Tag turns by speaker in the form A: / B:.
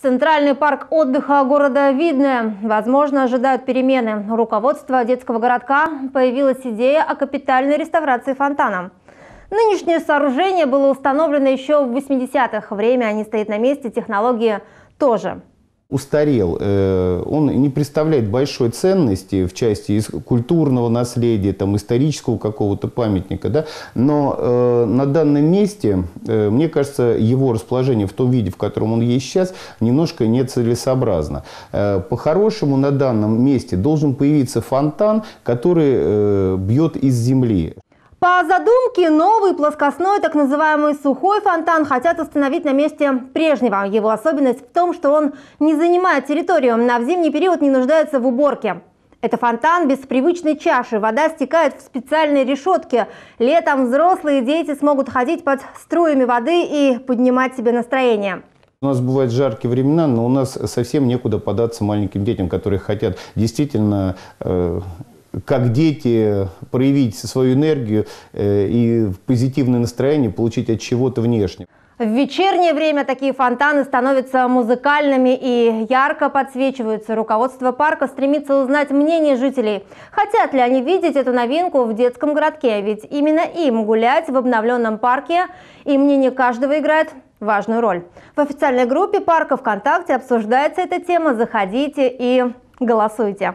A: Центральный парк отдыха города Видное. Возможно, ожидают перемены. У руководства детского городка появилась идея о капитальной реставрации фонтана. Нынешнее сооружение было установлено еще в 80-х. Время они стоит на месте, технологии тоже
B: устарел. Э, он не представляет большой ценности в части культурного наследия, там, исторического какого-то памятника. Да? Но э, на данном месте, э, мне кажется, его расположение в том виде, в котором он есть сейчас, немножко нецелесообразно. Э, по-хорошему, на данном месте должен появиться фонтан, который э, бьет из земли.
A: По задумке, новый плоскостной, так называемый сухой фонтан хотят установить на месте прежнего. Его особенность в том, что он не занимает территорию, а в зимний период не нуждается в уборке. Это фонтан без привычной чаши. Вода стекает в специальные решетки. Летом взрослые дети смогут ходить под струями воды и поднимать себе настроение.
B: У нас бывают жаркие времена, но у нас совсем некуда податься маленьким детям, которые хотят действительно э, как дети, проявить свою энергию э, и позитивное настроение получить от чего-то внешнего.
A: В вечернее время такие фонтаны становятся музыкальными и ярко подсвечиваются. Руководство парка стремится узнать мнение жителей. Хотят ли они видеть эту новинку в детском городке? Ведь именно им гулять в обновленном парке и мнение каждого играет важную роль. В официальной группе парка ВКонтакте обсуждается эта тема. Заходите и голосуйте.